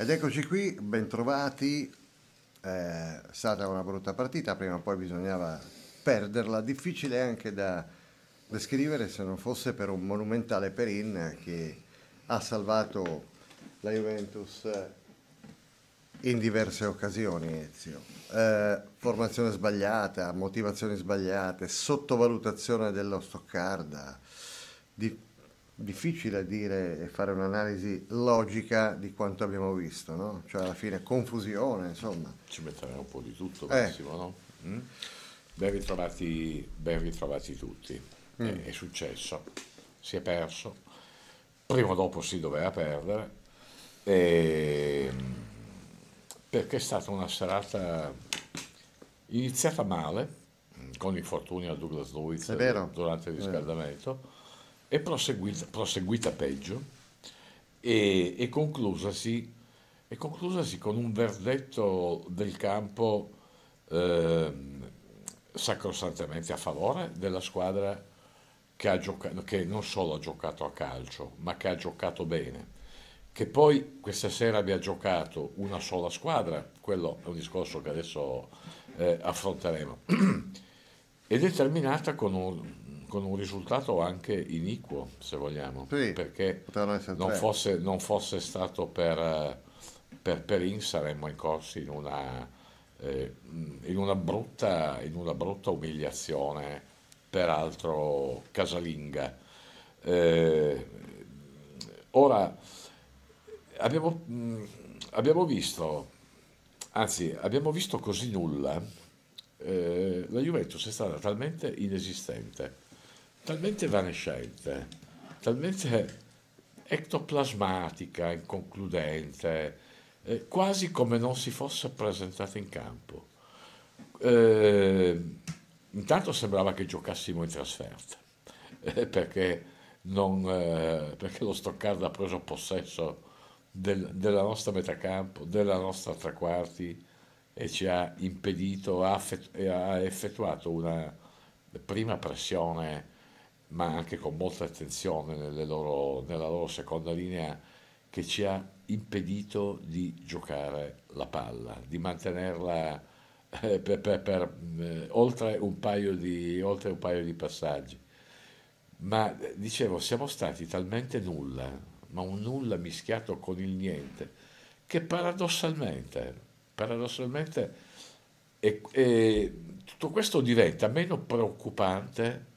Ed eccoci qui, bentrovati. È eh, stata una brutta partita, prima o poi bisognava perderla, difficile anche da descrivere se non fosse per un monumentale Perin che ha salvato la Juventus eh, in diverse occasioni, Ezio. Eh, formazione sbagliata, motivazioni sbagliate, sottovalutazione dello Stoccarda, di difficile dire e fare un'analisi logica di quanto abbiamo visto, no? Cioè alla fine confusione, insomma. Ci metterà un po' di tutto, Massimo, eh. no? Mm? Ben, ritrovati, ben ritrovati tutti. Mm. Eh, è successo, si è perso, prima o dopo si doveva perdere, e... Ehm, perché è stata una serata iniziata male, con infortuni a Douglas Lewis durante il riscaldamento e proseguita, proseguita peggio e, e, conclusasi, e, conclusasi, con un verdetto del campo eh, sacrosantemente a favore della squadra che, ha giocato, che non solo ha giocato a calcio, ma che ha giocato bene. Che poi questa sera abbia giocato una sola squadra, quello è un discorso che adesso eh, affronteremo, è determinata con un, con un risultato anche iniquo, se vogliamo, sì, perché non fosse, non fosse, stato per, per Perin saremmo incorsi in una, eh, in, una brutta, in una brutta umiliazione, peraltro casalinga. Eh, ora, abbiamo, abbiamo, visto, anzi abbiamo visto così nulla, eh, la Juventus è stata talmente inesistente talmente evanescente, talmente ectoplasmatica, inconcludente, eh, quasi come non si fosse presentata in campo. Eh, intanto sembrava che giocassimo in trasferta, eh, perché, non, eh, perché, lo Stoccarda ha preso possesso del, della nostra metacampo, della nostra tre quarti e ci ha impedito, ha, effettuato una prima pressione ma anche con molta attenzione loro, nella loro seconda linea che ci ha impedito di giocare la palla, di mantenerla eh, per, per, per eh, oltre, un di, oltre, un paio di, passaggi. Ma eh, dicevo, siamo stati talmente nulla, ma un nulla mischiato con il niente, che paradossalmente, paradossalmente e, e tutto questo diventa meno preoccupante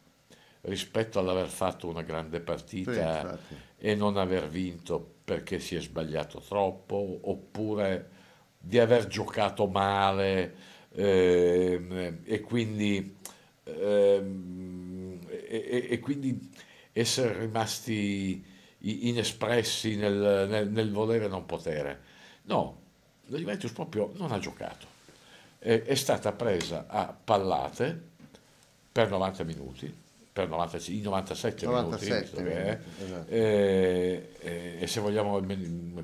rispetto all'aver fatto una grande partita sì, e non aver vinto perché si è sbagliato troppo oppure di aver giocato male ehm, e, quindi, ehm, e, e quindi essere rimasti inespressi nel, nel, nel volere e non potere. No, la Juventus proprio non ha giocato. È, è stata presa a pallate per 90 minuti, per 97, 97 97 minuti, minuti esatto. e, eh, e, eh, e, se vogliamo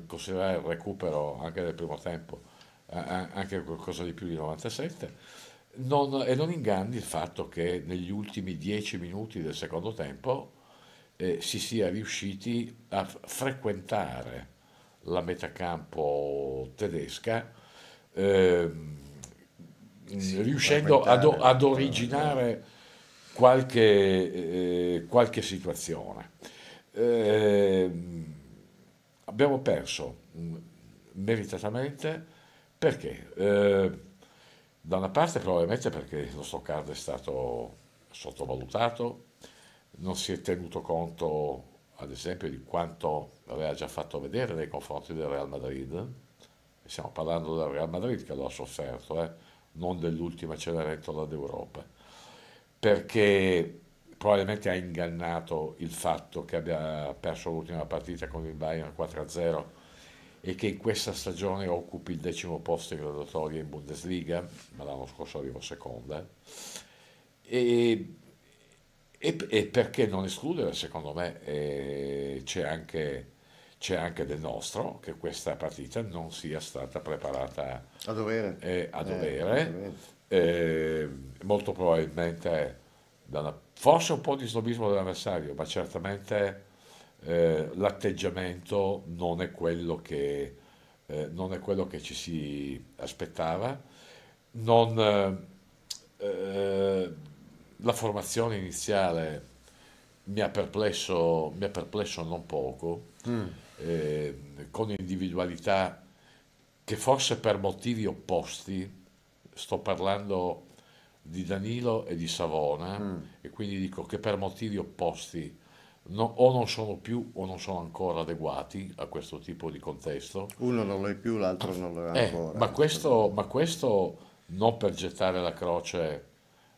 considerare il recupero anche del primo tempo, anche qualcosa di più di 97, non, e non inganni il fatto che negli ultimi 10 minuti del secondo tempo eh, si sia riusciti a frequentare la metacampo tedesca. Eh, sì, riuscendo ad, ad, originare qualche, eh, qualche situazione. Eh, abbiamo perso mm, meritatamente perché? Eh, da una parte probabilmente perché il nostro card è stato sottovalutato, non si è tenuto conto ad esempio di quanto aveva già fatto vedere nei confronti del Real Madrid, stiamo parlando del Real Madrid che lo ha sofferto, eh? non dell'ultima cenerentola d'Europa perché probabilmente ha ingannato il fatto che abbia perso l'ultima partita con il Bayern 4-0 e che in questa stagione occupi il decimo posto in graduatoria in Bundesliga, ma l'anno scorso arrivò seconda, e, e, e, perché non escludere, secondo me, eh, c'è, anche, c'è anche del nostro che questa partita non sia stata preparata a dovere, eh, a eh, dovere eh, eh, molto probabilmente una, forse un po' di snobismo dell'avversario, ma certamente eh, l'atteggiamento non è, che, eh, non è quello che ci si aspettava. Non, eh, la formazione iniziale mi ha perplesso, mi ha perplesso non poco, mm. Ehm, con individualità che forse per motivi opposti sto parlando di Danilo e di Savona eh, mm. e quindi dico che per motivi opposti no, o non sono più o non sono ancora adeguati a questo tipo di contesto. Uno non lo è più, l'altro non lo è eh, ancora. Eh, ma, questo, ma questo non per gettare la croce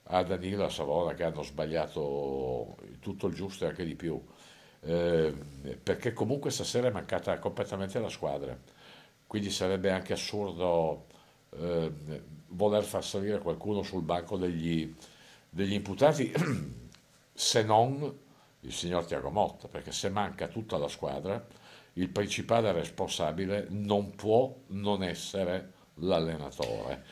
a Danilo e a Savona che hanno sbagliato tutto il giusto e anche di più, eh, perché comunque stasera è mancata completamente la squadra, quindi sarebbe anche assurdo... Eh, voler far salire qualcuno sul banco degli, degli imputati se non il signor Tiago Motta, perché se manca tutta la squadra, il principale responsabile non può non essere l'allenatore.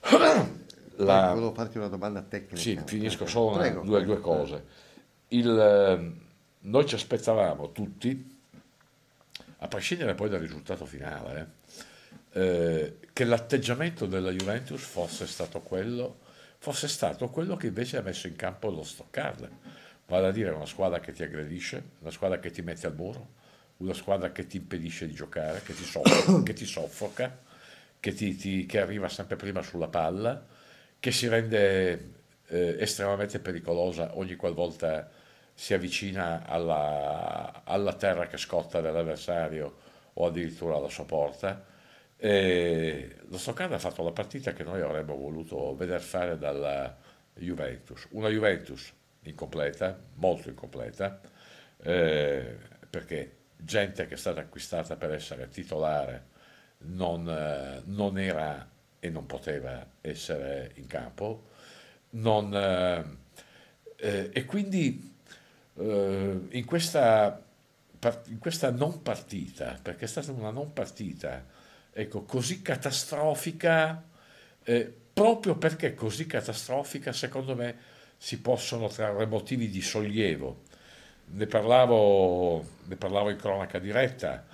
La... Volevo farti una domanda tecnica. Sì, finisco ecco. solo una, due, prego, due, cose. Il, ehm, noi ci aspettavamo tutti, a prescindere poi dal risultato finale, eh, eh, che l'atteggiamento della Juventus fosse stato quello fosse stato quello che invece ha messo in campo lo Stoccarda, vale a dire una squadra che ti aggredisce, una squadra che ti mette al muro, una squadra che ti impedisce di giocare, che ti soffoca, che, ti soffoca, che, ti, ti, che arriva sempre prima sulla palla, che si rende eh, estremamente pericolosa ogni qualvolta si avvicina alla, alla terra che scotta dell'avversario o addirittura alla sua porta e lo Stoccarda ha fatto la partita che noi avremmo voluto vedere fare dalla Juventus, una Juventus incompleta, molto incompleta, eh, perché gente che è stata acquistata per essere titolare non, eh, non era e non poteva essere in campo, non, eh, eh e quindi eh, in questa, in questa non partita, perché è stata una non partita, ecco, così catastrofica, eh, proprio perché così catastrofica, secondo me si possono trarre motivi di sollievo. Ne parlavo, ne parlavo in cronaca diretta,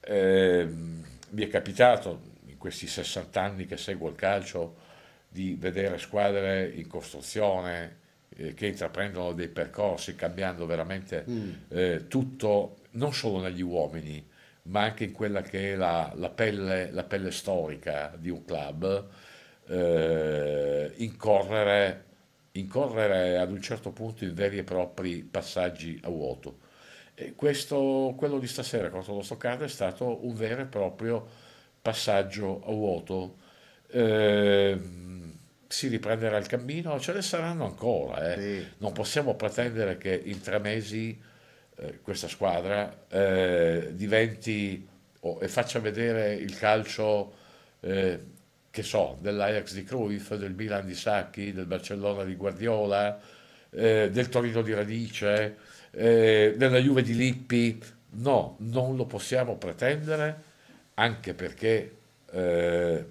eh, mi è capitato in questi 60 anni che seguo il calcio di vedere squadre in costruzione eh, che intraprendono dei percorsi cambiando veramente mm. Eh, tutto, non solo negli uomini, ma anche in quella che è la, la, pelle, la pelle, storica di un club, eh, incorrere, incorrere, ad un certo punto in veri e propri passaggi a vuoto. E questo, quello di stasera contro lo Stoccarda è stato un vero e proprio passaggio a vuoto. Eh, si riprenderà il cammino, ce ne saranno ancora, eh. sì. non possiamo pretendere che in tre mesi eh, questa squadra eh, diventi oh, e faccia vedere il calcio, eh, che so, dell'Ajax di Cruyff, del Milan di Sacchi, del Barcellona di Guardiola, eh, del Torino di Radice, eh, della Juve di Lippi. No, non lo possiamo pretendere anche perché, cioè,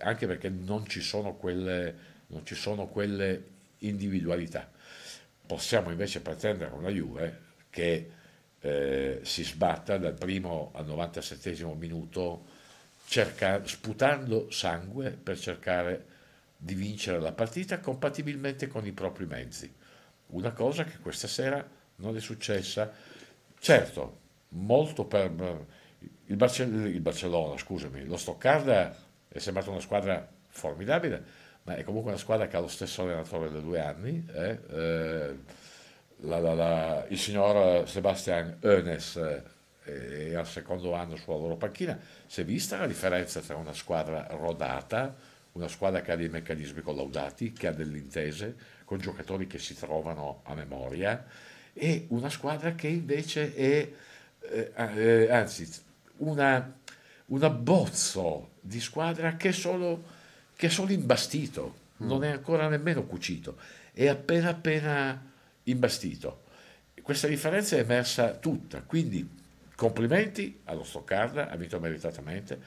anche perché non ci sono quelle, non ci sono quelle individualità. Possiamo invece pretendere una Juve che eh, si sbatta dal primo al 97 minuto cerca, sputando sangue per cercare di vincere la partita compatibilmente con i propri mezzi. Una cosa che questa sera non è successa. Certo, molto per il, Barce- il Barcellona, scusami, lo Stoccarda è sembrata una squadra formidabile, ma è comunque una squadra che ha lo stesso allenatore da due anni. Eh, eh, la, la, la, il signor Sebastian Önes eh, è al secondo anno sulla loro panchina, si è vista la differenza tra una squadra rodata, una squadra che ha dei meccanismi collaudati, che ha delle intese, con giocatori che si trovano a memoria, e una squadra che invece è, eh, eh, anzi, una, un abbozzo di squadra che è solo, che è solo imbastito, mm. non è ancora nemmeno cucito, è appena appena imbastito. Questa differenza è emersa tutta, quindi complimenti allo Stoccarda, ha vinto meritatamente,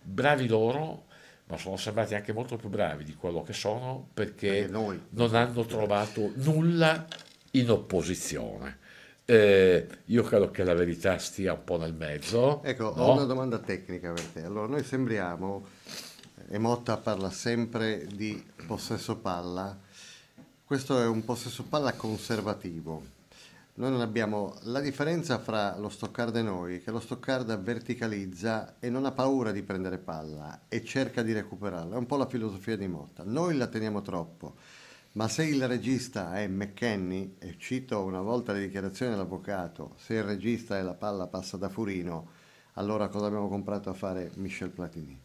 bravi loro, ma sono sembrati anche molto più bravi di quello che sono perché non hanno trovato nulla in opposizione. Eh, io credo che la verità stia un po' nel mezzo. Ecco, no? ho una domanda tecnica per te. Allora, noi sembriamo, e Motta parla sempre di possesso palla, questo è un possesso palla conservativo. Noi non abbiamo la differenza fra lo Stoccarda e noi, che lo Stoccarda verticalizza e non ha paura di prendere palla e cerca di recuperarla. È un po' la filosofia di Motta. Noi la teniamo troppo. Ma se il regista è McKenny, e cito una volta le dichiarazioni dell'avvocato, se il regista e la palla passa da Furino, allora cosa abbiamo comprato a fare Michel Platini?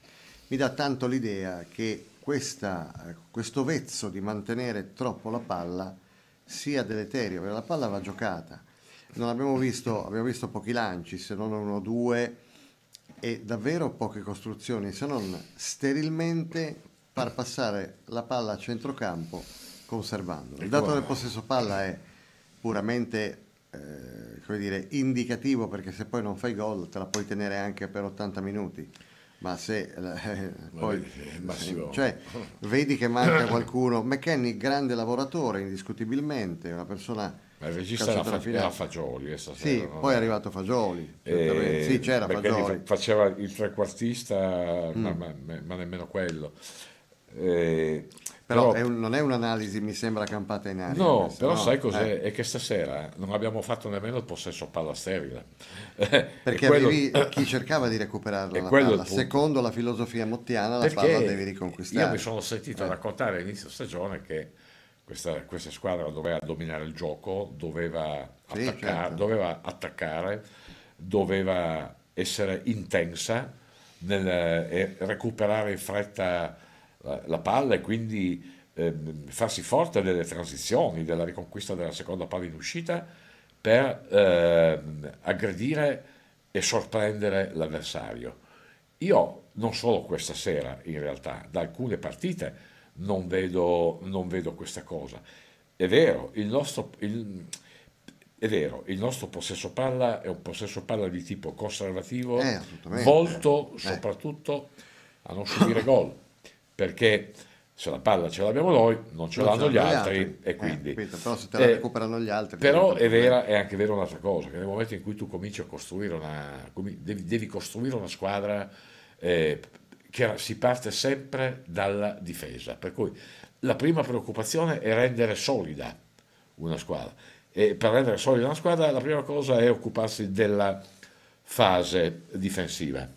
Mi dà tanto l'idea che questa, eh, questo vezzo di mantenere troppo la palla sia deleterio, perché la palla va giocata. Non abbiamo visto, abbiamo visto pochi lanci, se non uno o due, e davvero poche costruzioni, se non sterilmente far passare la palla a centrocampo conservandola. Il dato del possesso palla è puramente eh, come dire, indicativo perché se poi non fai gol te la puoi tenere anche per 80 minuti. Ma se eh, eh poi, eh, cioè, vedi che manca qualcuno, McKenny grande lavoratore indiscutibilmente, una persona ma il regista era, fa- era Fagioli eh, stasera, sì, no? poi è arrivato Fagioli e... sì c'era Fagioli faceva il trequartista mm. ma, ma, ma, nemmeno quello e... Però, però è un, non è un'analisi, mi sembra, campata in aria. No, però no. sai cos'è? Eh. È che stasera non abbiamo fatto nemmeno il possesso palla sterile. Perché quello... avevi chi cercava di recuperarla la palla. Secondo la filosofia mottiana la palla devi riconquistare. Io mi sono sentito eh. raccontare all'inizio stagione che questa, questa, squadra doveva dominare il gioco, doveva, sì, attaccare, certo. doveva attaccare, doveva essere intensa nel, eh, e recuperare in fretta eh, la, palla e quindi eh, farsi forte delle transizioni, della riconquista della seconda palla in uscita per eh, aggredire e sorprendere l'avversario. Io non solo questa sera in realtà, da alcune partite non vedo, non vedo questa cosa. È vero, il nostro, il, è vero, il nostro possesso palla è un possesso palla di tipo conservativo, eh, volto eh. soprattutto a non subire gol perché se la palla ce l'abbiamo noi, non ce l'hanno gli altri, altri, e eh, quindi... Eh, però se te la eh, recuperano gli altri... Però è, vera, è, anche vero un'altra cosa, che nel momento in cui tu cominci a costruire una... devi, devi costruire una squadra eh, che si parte sempre dalla difesa, per cui la prima preoccupazione è rendere solida una squadra. E per rendere solida una squadra la prima cosa è occuparsi della fase difensiva,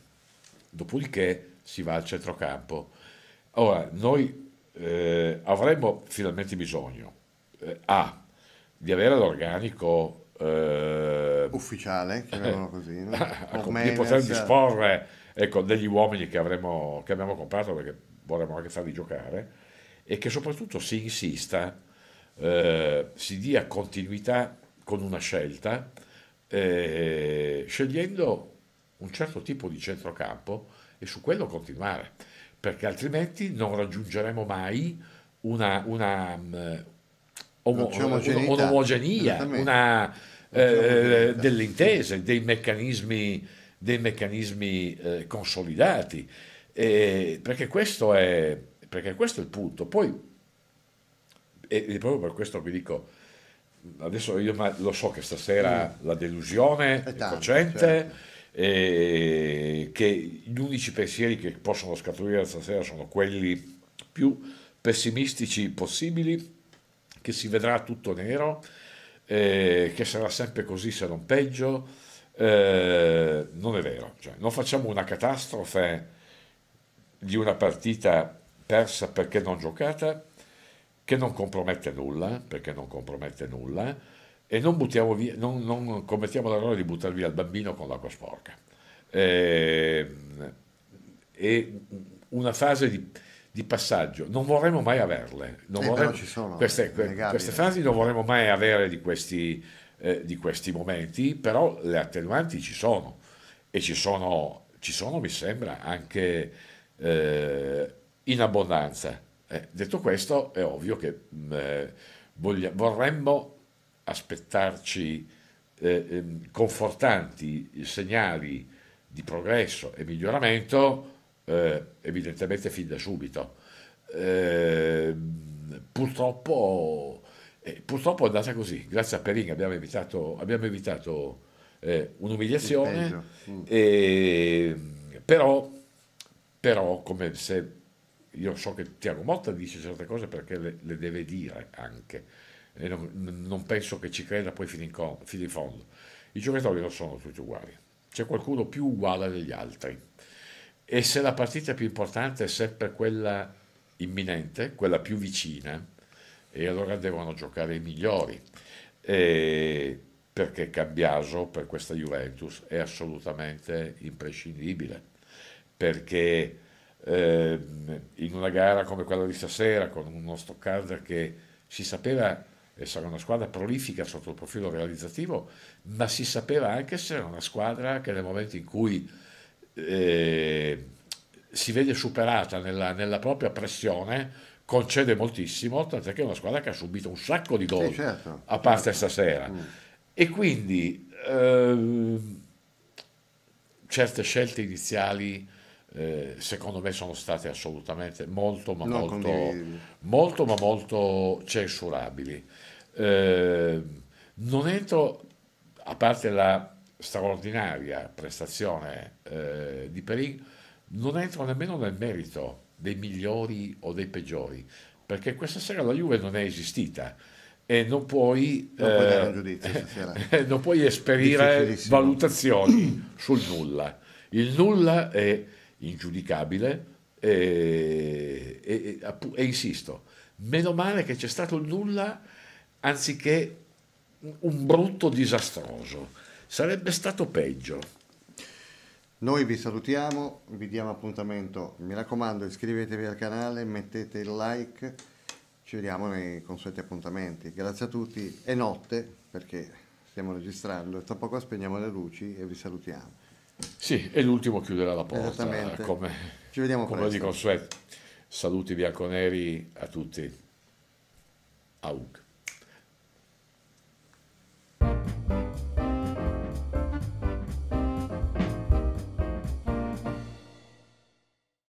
dopodiché si va al centrocampo Ora, noi eh, avremmo finalmente bisogno, eh, A, di avere l'organico eh, ufficiale, eh, chiamiamolo così, no? di poter disporre ecco, degli uomini che, avremo, che abbiamo comprato perché vorremmo anche farli giocare e che soprattutto si insista, eh, si dia continuità con una scelta, eh, scegliendo un certo tipo di centrocampo e su quello continuare perché altrimenti non raggiungeremo mai una, una, um, omo, un'omogenea una, eh, delle intese, dei meccanismi, dei meccanismi eh, consolidati. Eh, perché, questo è, perché questo è il punto. Poi, e, e proprio per questo vi dico, adesso io lo so che stasera mm. la delusione è, tanto, è cocente, certo eh, che gli unici pensieri che possono scaturire stasera sono quelli più pessimistici possibili, che si vedrà tutto nero, eh, che sarà sempre così se non peggio. Eh, non è vero, cioè, non facciamo una catastrofe di una partita persa perché non giocata, che non compromette nulla, perché non compromette nulla, e non, via, non, non commettiamo l'errore di buttare via il bambino con l'acqua sporca. E, ehm, e una fase di, di, passaggio, non vorremmo mai averle, eh, vorremmo, sono, queste, queste, fasi non vorremmo mai avere di questi, eh, di questi, momenti, però le attenuanti ci sono e ci sono, ci sono mi sembra, anche eh, in abbondanza. Eh, detto questo, è ovvio che mh, mm, eh, voglia, vorremmo aspettarci eh, ehm, confortanti segnali di progresso e miglioramento eh, evidentemente fin da subito. Ehm, eh, purtroppo, purtroppo, è andata così, grazie a Perin abbiamo evitato, abbiamo evitato eh, un'umiliazione, mm. Ehm, però, però come se io so che Tiago Motta dice certe cose perché le, le deve dire anche e non, non penso che ci creda poi fino in, fino in fondo. I giocatori non sono tutti uguali, c'è qualcuno più uguale degli altri e se la partita più importante è sempre quella imminente, quella più vicina, e allora devono giocare i migliori. E perché Cambiaso per questa Juventus è assolutamente imprescindibile, perché eh, in una gara come quella di stasera, con uno Stoccarda che si sapeva sarà una squadra prolifica sotto il profilo realizzativo, ma si sapeva anche se era una squadra che nel momento in cui eh, si vede superata nella, nella, propria pressione concede moltissimo, tant'è che è una squadra che ha subito un sacco di gol, sì, certo, a parte certo. stasera. Mm. E quindi eh, certe scelte iniziali eh, secondo me sono state assolutamente molto ma, molto, molto, ma molto censurabili. Eh, non entro, a parte la straordinaria prestazione eh, di Perin, non entro nemmeno nel merito dei migliori o dei peggiori, perché questa sera la Juve non è esistita e non puoi, non eh, giudizio, eh, non puoi esperire valutazioni sul nulla. Il nulla è ingiudicabile eh, e, e, e, e insisto, meno male che c'è stato il nulla anziché un brutto disastroso. Sarebbe stato peggio. Noi vi salutiamo, vi diamo appuntamento. Mi raccomando, iscrivetevi al canale, mettete il like. Ci vediamo nei consueti appuntamenti. Grazie a tutti. È notte perché stiamo registrando e tra poco spegniamo le luci e vi salutiamo. Sì, e l'ultimo chiuderà la porta. Esattamente. Come, Ci vediamo come presto. di consueto. Saluti bianconeri a tutti. Aug.